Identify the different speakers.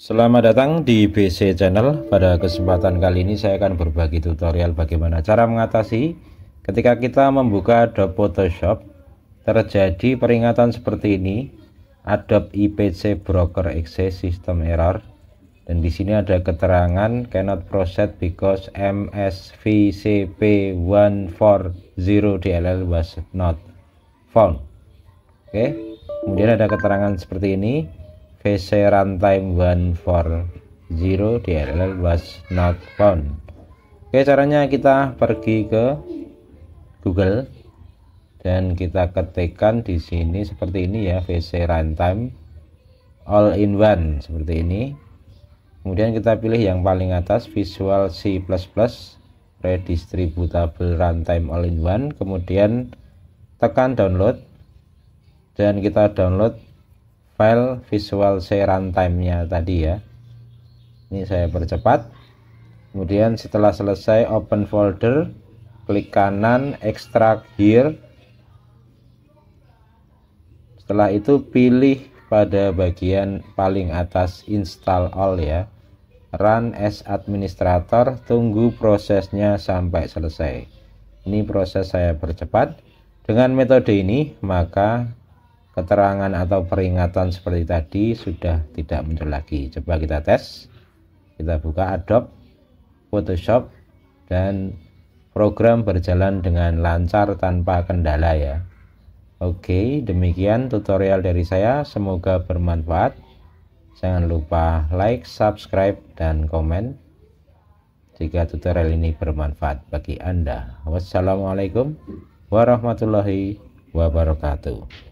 Speaker 1: Selamat datang di BC Channel. Pada kesempatan kali ini saya akan berbagi tutorial bagaimana cara mengatasi ketika kita membuka Adobe Photoshop terjadi peringatan seperti ini Adobe IPC Broker Access System Error dan di sini ada keterangan cannot proceed because MSVCP140 DLL was not found. Oke. Kemudian ada keterangan seperti ini VC runtime 140 DLL was not found oke caranya kita pergi ke Google dan kita ketikkan di sini seperti ini ya VC runtime all in one seperti ini kemudian kita pilih yang paling atas visual C++ redistributable runtime all in one kemudian tekan download dan kita download file visual C runtime-nya tadi ya. Ini saya percepat. Kemudian setelah selesai open folder, klik kanan extract here. Setelah itu pilih pada bagian paling atas install all ya. Run as administrator, tunggu prosesnya sampai selesai. Ini proses saya percepat. Dengan metode ini, maka keterangan atau peringatan seperti tadi sudah tidak muncul lagi coba kita tes kita buka Adobe Photoshop dan program berjalan dengan lancar tanpa kendala ya Oke demikian tutorial dari saya semoga bermanfaat jangan lupa like subscribe dan komen jika tutorial ini bermanfaat bagi Anda. Wassalamualaikum warahmatullahi wabarakatuh.